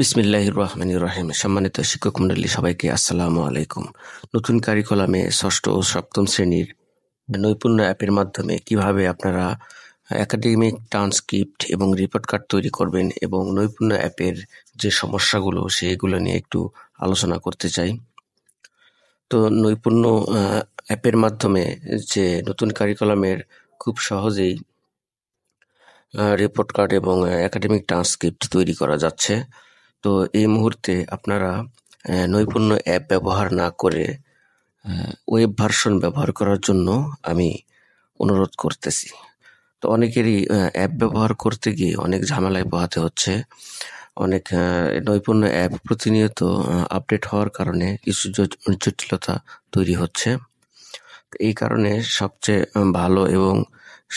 বিসমিল্লাহ রহমান রহিম সম্মানিত শিক্ষক মন্ডলী সবাইকে আসসালামু আলাইকুম নতুন কারিকুলামে ষষ্ঠ ও সপ্তম শ্রেণীর নৈপুণ্য অ্যাপের মাধ্যমে কিভাবে আপনারা একাডেমিক ট্রান্সক্রিপ্ট এবং রিপোর্ট কার্ড তৈরি করবেন এবং নৈপুণ্য অ্যাপের যে সমস্যাগুলো সেইগুলো নিয়ে একটু আলোচনা করতে চাই তো নৈপুণ্য অ্যাপের মাধ্যমে যে নতুন কারিকুলামের খুব সহজেই রিপোর্ট কার্ড এবং একাডেমিক ট্রান্সক্রিপ্ট তৈরি করা যাচ্ছে তো এই মুহূর্তে আপনারা নৈপুণ্য অ্যাপ ব্যবহার না করে ওয়েব ভার্সন ব্যবহার করার জন্য আমি অনুরোধ করতেছি তো অনেকেরই অ্যাপ ব্যবহার করতে গিয়ে অনেক ঝামেলায় পোহাতে হচ্ছে অনেক নৈপুণ্য অ্যাপ প্রতিনিয়ত আপডেট হওয়ার কারণে কিছু জটিলতা তৈরি হচ্ছে এই কারণে সবচেয়ে ভালো এবং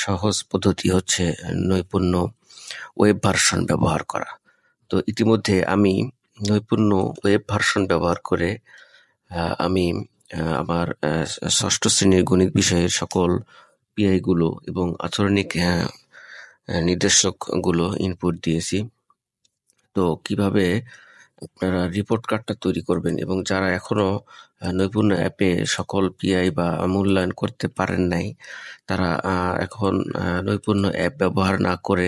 সহজ পদ্ধতি হচ্ছে নৈপুণ্য ওয়েব ভার্সন ব্যবহার করা তো ইতিমধ্যে আমি নৈপুণ্য ওয়েব ভার্সন ব্যবহার করে আমি আমার ষষ্ঠ শ্রেণীর গণিত বিষয়ের সকল পিআইগুলো এবং আচরণিক নির্দেশকগুলো ইনপুট দিয়েছি তো কিভাবে আপনারা রিপোর্ট কার্ডটা তৈরি করবেন এবং যারা এখনও নৈপুণ্য অ্যাপে সকল পিআই বা মূল্যায়ন করতে পারেন নাই তারা এখন নৈপুণ্য অ্যাপ ব্যবহার না করে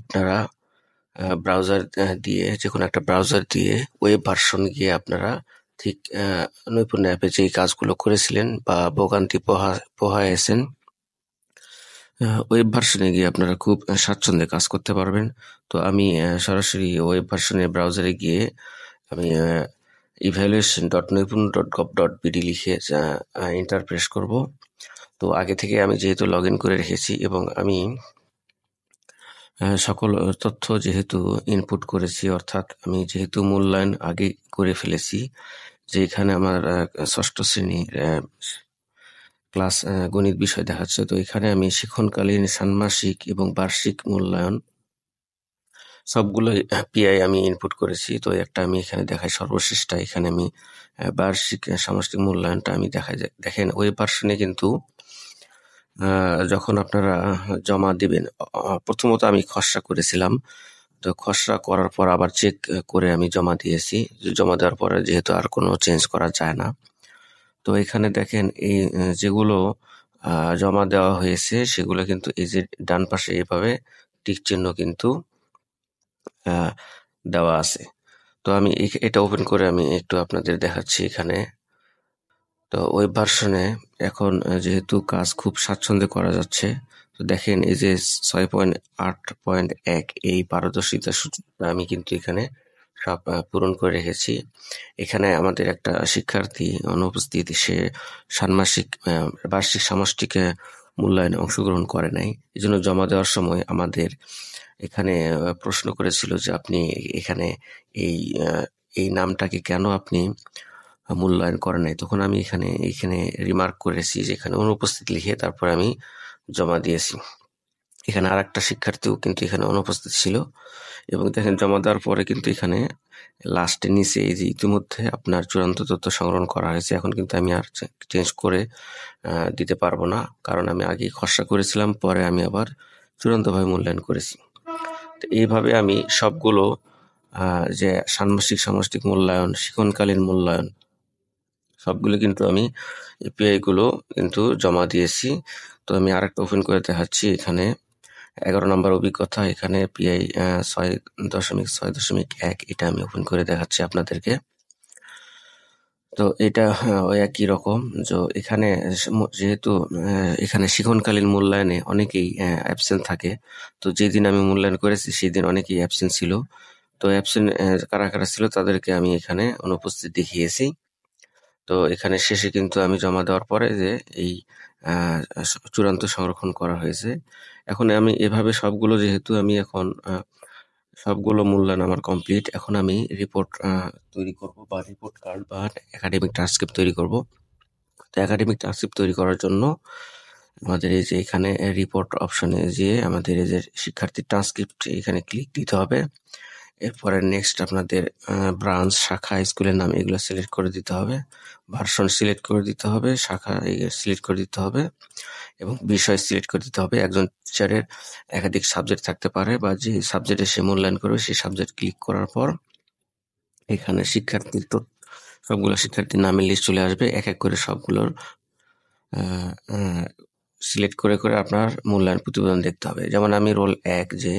আপনারা ব্রাউজার দিয়ে যে কোনো একটা ব্রাউজার দিয়ে ওয়েব ভার্সন গিয়ে আপনারা ঠিক নৈপুণ্য অ্যাপে যেই কাজগুলো করেছিলেন বা ভোগান্তি পোহা পোহাইয়েছেন ওয়েব ভার্সনে গিয়ে আপনারা খুব স্বাচ্ছন্দ্যে কাজ করতে পারবেন তো আমি সরাসরি ওয়েব ভার্সনে ব্রাউজারে গিয়ে আমি evaluation dot Naipunya dot gov dot BD লিখে ইন্টারপ্রেস করব তো আগে থেকে আমি যেহেতু লগ ইন করে রেখেছি এবং আমি সকল তথ্য যেহেতু ইনপুট করেছি অর্থাৎ আমি যেহেতু মূল্যায়ন আগে করে ফেলেছি যে এখানে আমার ষষ্ঠ শ্রেণীর ক্লাস গণিত বিষয় দেখাচ্ছে তো এখানে আমি শিক্ষণকালীন ষান্মাসিক এবং বার্ষিক মূল্যায়ন সবগুলোই পিআই আমি ইনপুট করেছি তো একটা আমি এখানে দেখাই সর্বশেষটা এখানে আমি বার্ষিক সামষ্টিক মূল্যায়নটা আমি দেখা যায় দেখেন ওই পার্সনে কিন্তু যখন আপনারা জমা দিবেন প্রথমত আমি খসড়া করেছিলাম তো খসড়া করার পর আবার চেক করে আমি জমা দিয়েছি জমা দেওয়ার পরে যেহেতু আর কোনো চেঞ্জ করা যায় না তো এখানে দেখেন এই যেগুলো জমা দেওয়া হয়েছে সেগুলো কিন্তু এই যে ডান পাশে এভাবে টিক চিহ্ন কিন্তু দেওয়া আছে তো আমি এটা ওপেন করে আমি একটু আপনাদের দেখাচ্ছি এখানে তো ওয়েব ভার্সনে এখন যেহেতু কাজ খুব স্বাচ্ছন্দ্যে করা যাচ্ছে তো দেখেন এই যে ছয় পয়েন্ট আট পয়েন্ট এক এই পারদর্শিতা আমি কিন্তু এখানে সব পূরণ করে রেখেছি এখানে আমাদের একটা শিক্ষার্থী অনুপস্থিত সে ষান্মাসিক বার্ষিক সামষ্টিক মূল্যায়নে অংশগ্রহণ করে নাই এই জন্য জমা দেওয়ার সময় আমাদের এখানে প্রশ্ন করেছিল যে আপনি এখানে এই এই নামটাকে কেন আপনি মূল্যায়ন করে নাই তখন আমি এখানে এখানে রিমার্ক করেছি যে এখানে অনুপস্থিত লিখে তারপর আমি জমা দিয়েছি এখানে আর একটা শিক্ষার্থীও কিন্তু এখানে অনুপস্থিত ছিল এবং দেখেন জমা দেওয়ার পরে কিন্তু এখানে লাস্টে নিচে এই যে ইতিমধ্যে আপনার চূড়ান্ত তথ্য সংগ্রহ করা হয়েছে এখন কিন্তু আমি আর চেঞ্জ করে দিতে পারবো না কারণ আমি আগে খসড়া করেছিলাম পরে আমি আবার চূড়ান্তভাবে মূল্যায়ন করেছি তো এইভাবে আমি সবগুলো যে ষান্মাসিক সামষ্টিক মূল্যায়ন শিখনকালীন মূল্যায়ন সবগুলো কিন্তু আমি এপিআইগুলো কিন্তু জমা দিয়েছি তো আমি আরেকটা ওপেন করে দেখাচ্ছি এখানে এগারো নম্বর অভিজ্ঞতা এখানে পিআই ছয় দশমিক ছয় দশমিক এক এটা আমি ওপেন করে দেখাচ্ছি আপনাদেরকে তো এটা ওই একই রকম যে এখানে যেহেতু এখানে শিখনকালীন মূল্যায়নে অনেকেই অ্যাবসেন্ট থাকে তো যেদিন আমি মূল্যায়ন করেছি সেই দিন অনেকেই অ্যাবসেন্ট ছিল তো অ্যাবসেন্ট কারা কারা ছিল তাদেরকে আমি এখানে অনুপস্থিত দেখিয়েছি তো এখানে শেষে কিন্তু আমি জমা দেওয়ার পরে যে এই চূড়ান্ত সংরক্ষণ করা হয়েছে এখন আমি এভাবে সবগুলো যেহেতু আমি এখন সবগুলো মূল্যায়ন আমার কমপ্লিট এখন আমি রিপোর্ট তৈরি করব বা রিপোর্ট কার্ড বা একাডেমিক ট্রান্সক্রিপ্ট তৈরি করব তো একাডেমিক ট্রান্সক্রিপ্ট তৈরি করার জন্য আমাদের এই যে এখানে রিপোর্ট অপশনে যেয়ে আমাদের এই যে শিক্ষার্থীর ট্রান্সক্রিপ্ট এখানে ক্লিক দিতে হবে এরপরে নেক্সট আপনাদের ব্রাঞ্চ শাখা স্কুলের নাম এগুলো সিলেক্ট করে দিতে হবে ভার্সন সিলেক্ট করে দিতে হবে শাখা সিলেক্ট করে দিতে হবে এবং বিষয় সিলেক্ট করে দিতে হবে একজন টিচারের একাধিক সাবজেক্ট থাকতে পারে বা যে সাবজেক্টে সে মূল্যায়ন করবে সেই সাবজেক্ট ক্লিক করার পর এখানে শিক্ষার্থীর তো সবগুলো শিক্ষার্থীর নামের লিস্ট চলে আসবে এক এক করে সবগুলোর সিলেক্ট করে করে আপনার মূল্যায়ন প্রতিবেদন দেখতে হবে যেমন আমি রোল এক যে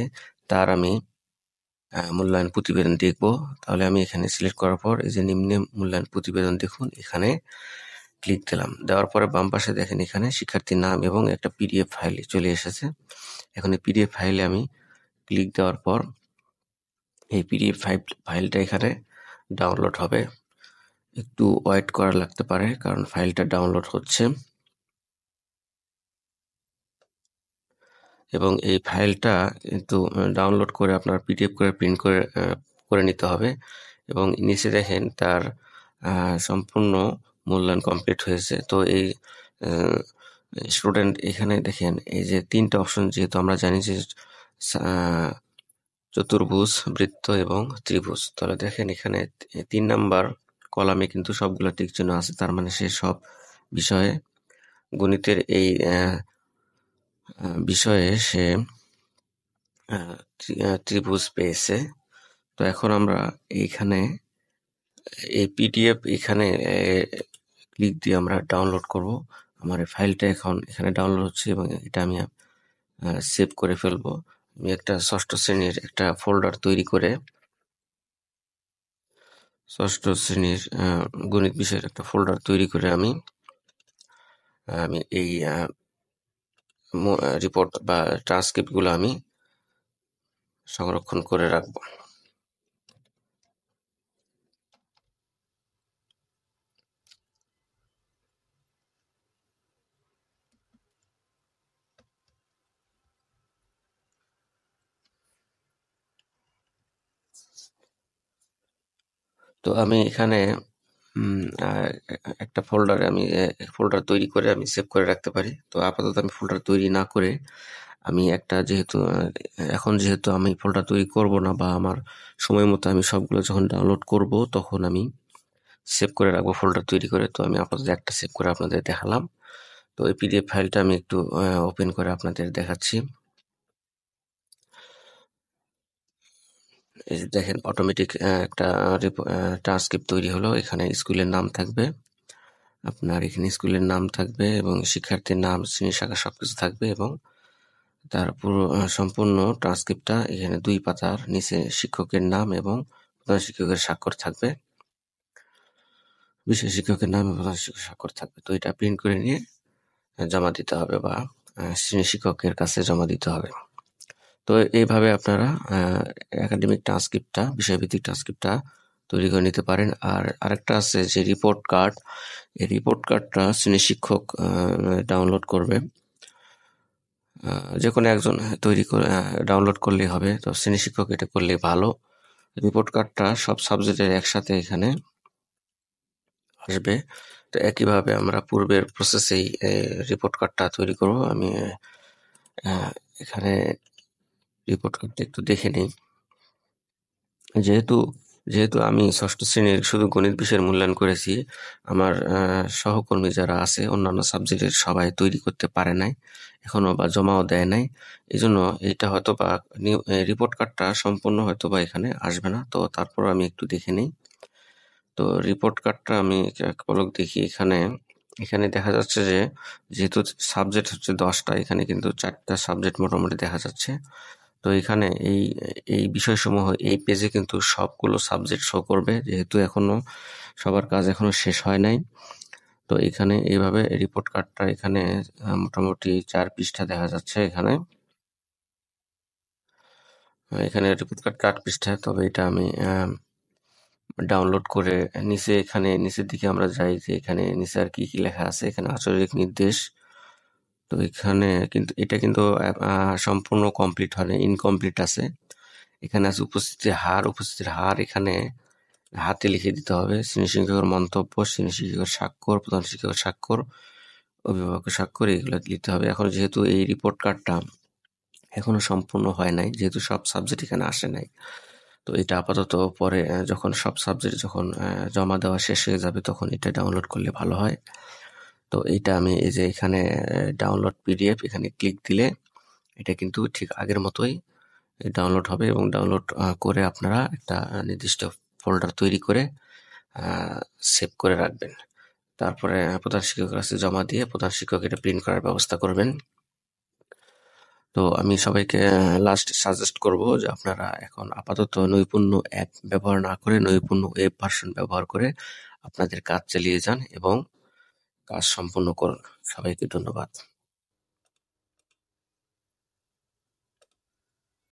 তার আমি মূল্যায়ন প্রতিবেদন দেখব তাহলে আমি এখানে সিলেক্ট করার পর এই যে নিম্নে মূল্যায়ন প্রতিবেদন দেখুন এখানে ক্লিক দিলাম দেওয়ার পরে বাম পাশে দেখেন এখানে শিক্ষার্থীর নাম এবং একটা পিডিএফ ফাইল চলে এসেছে এখন এই পিডিএফ ফাইলে আমি ক্লিক দেওয়ার পর এই পিডিএফ ফাইল ফাইলটা এখানে ডাউনলোড হবে একটু ওয়েট করা লাগতে পারে কারণ ফাইলটা ডাউনলোড হচ্ছে এবং এই ফাইলটা কিন্তু ডাউনলোড করে আপনার পিডিএফ করে প্রিন্ট করে করে নিতে হবে এবং নিচে দেখেন তার সম্পূর্ণ মূল্যায়ন কমপ্লিট হয়েছে তো এই স্টুডেন্ট এখানে দেখেন এই যে তিনটা অপশন যেহেতু আমরা জানি যে চতুর্ভুজ বৃত্ত এবং ত্রিভুজ তাহলে দেখেন এখানে তিন নাম্বার কলামে কিন্তু সবগুলো টিকচিহ্ন আছে তার মানে সে সব বিষয়ে গণিতের এই বিষয়ে সে ত্রিভুজ পেয়েছে তো এখন আমরা এইখানে এই পিডিএফ এখানে ক্লিক দিয়ে আমরা ডাউনলোড করব আমার এই ফাইলটা এখন এখানে ডাউনলোড হচ্ছে এবং এটা আমি সেভ করে ফেলবো আমি একটা ষষ্ঠ শ্রেণীর একটা ফোল্ডার তৈরি করে ষষ্ঠ শ্রেণীর গণিত বিষয়ের একটা ফোল্ডার তৈরি করে আমি আমি এই রিপোর্ট বা ট্রান্সক্রিপ্টগুলো আমি সংরক্ষণ করে রাখব তো আমি এখানে একটা ফোল্ডারে আমি ফোল্ডার তৈরি করে আমি সেভ করে রাখতে পারি তো আপাতত আমি ফোল্ডার তৈরি না করে আমি একটা যেহেতু এখন যেহেতু আমি ফোল্ডার তৈরি করব না বা আমার সময় মতো আমি সবগুলো যখন ডাউনলোড করব তখন আমি সেভ করে রাখবো ফোল্ডার তৈরি করে তো আমি আপাতত একটা সেভ করে আপনাদের দেখালাম তো এই পিডিএফ ফাইলটা আমি একটু ওপেন করে আপনাদের দেখাচ্ছি দেখেন অটোমেটিক একটা ট্রান্সক্রিপ্ট তৈরি হলো এখানে স্কুলের নাম থাকবে আপনার এখানে স্কুলের নাম থাকবে এবং শিক্ষার্থীর নাম শ্রেণী শাখা সব কিছু থাকবে এবং তার পুরো সম্পূর্ণ ট্রান্সক্রিপ্টটা এখানে দুই পাতার নিচে শিক্ষকের নাম এবং প্রধান শিক্ষকের স্বাক্ষর থাকবে বিশেষ শিক্ষকের নাম এবং প্রধান শিক্ষকের স্বাক্ষর থাকবে তো এটা প্রিন্ট করে নিয়ে জমা দিতে হবে বা শ্রেণী শিক্ষকের কাছে জমা দিতে হবে তো এইভাবে আপনারা একাডেমিক ট্রান্সক্রিপ্টটা বিষয়ভিত্তিক ট্রান্সক্রিপ্টটা তৈরি করে নিতে পারেন আর আরেকটা আছে যে রিপোর্ট কার্ড এই রিপোর্ট কার্ডটা শ্রেণী শিক্ষক ডাউনলোড করবে যে কোনো একজন তৈরি করে ডাউনলোড করলেই হবে তো শ্রেণী শিক্ষক এটা করলে ভালো রিপোর্ট কার্ডটা সব সাবজেক্টের একসাথে এখানে আসবে তো একইভাবে আমরা পূর্বের প্রসেসেই রিপোর্ট কার্ডটা তৈরি করব আমি এখানে রিপোর্ট কার্ডটা একটু দেখে নিই যেহেতু যেহেতু আমি ষষ্ঠ শ্রেণীর শুধু গণিত বিষয়ের মূল্যায়ন করেছি আমার সহকর্মী যারা আছে অন্যান্য সাবজেক্টের সবাই তৈরি করতে পারে নাই এখনও বা জমাও দেয় নাই এই জন্য এইটা হয়তো বা রিপোর্ট কার্ডটা সম্পূর্ণ হয়তো বা এখানে আসবে না তো তারপর আমি একটু দেখে নিই তো রিপোর্ট কার্ডটা আমি এক পলক দেখি এখানে এখানে দেখা যাচ্ছে যে যেহেতু সাবজেক্ট হচ্ছে দশটা এখানে কিন্তু চারটা সাবজেক্ট মোটামুটি দেখা যাচ্ছে তো এখানে এই এই বিষয়সমূহ এই পেজে কিন্তু সবগুলো সাবজেক্ট শো করবে যেহেতু এখনও সবার কাজ এখনও শেষ হয় নাই তো এখানে এইভাবে রিপোর্ট কার্ডটা এখানে মোটামুটি চার পৃষ্ঠা দেখা যাচ্ছে এখানে এখানে রিপোর্ট কার্ড কাট পৃষ্ঠা তবে এটা আমি ডাউনলোড করে নিচে এখানে নিচের দিকে আমরা যাই যে এখানে নিচে আর কি কি লেখা আছে এখানে আচরিক নির্দেশ তো এখানে কিন্তু এটা কিন্তু সম্পূর্ণ কমপ্লিট হয় ইনকমপ্লিট আছে এখানে আছে উপস্থিতির হার উপস্থিতির হার এখানে হাতে লিখে দিতে হবে শ্রেণী শিক্ষকের মন্তব্য শ্রেণী শিক্ষকের স্বাক্ষর প্রধান শিক্ষকের স্বাক্ষর অভিভাবকের স্বাক্ষর এগুলো দিতে হবে এখন যেহেতু এই রিপোর্ট কার্ডটা এখনও সম্পূর্ণ হয় নাই যেহেতু সব সাবজেক্ট এখানে আসে নাই তো এটা আপাতত পরে যখন সব সাবজেক্ট যখন জমা দেওয়া শেষ হয়ে যাবে তখন এটা ডাউনলোড করলে ভালো হয় তো এইটা আমি এই যে এখানে ডাউনলোড পিডিএফ এখানে ক্লিক দিলে এটা কিন্তু ঠিক আগের মতোই ডাউনলোড হবে এবং ডাউনলোড করে আপনারা একটা নির্দিষ্ট ফোল্ডার তৈরি করে সেভ করে রাখবেন তারপরে প্রধান শিক্ষকের কাছে জমা দিয়ে প্রধান শিক্ষক এটা প্রিন্ট করার ব্যবস্থা করবেন তো আমি সবাইকে লাস্ট সাজেস্ট করব যে আপনারা এখন আপাতত নৈপুণ্য অ্যাপ ব্যবহার না করে নৈপুণ্য ওয়েব ভার্সন ব্যবহার করে আপনাদের কাজ চালিয়ে যান এবং কাজ সম্পন্ন করুন, সবাইকে ধন্যবাদ।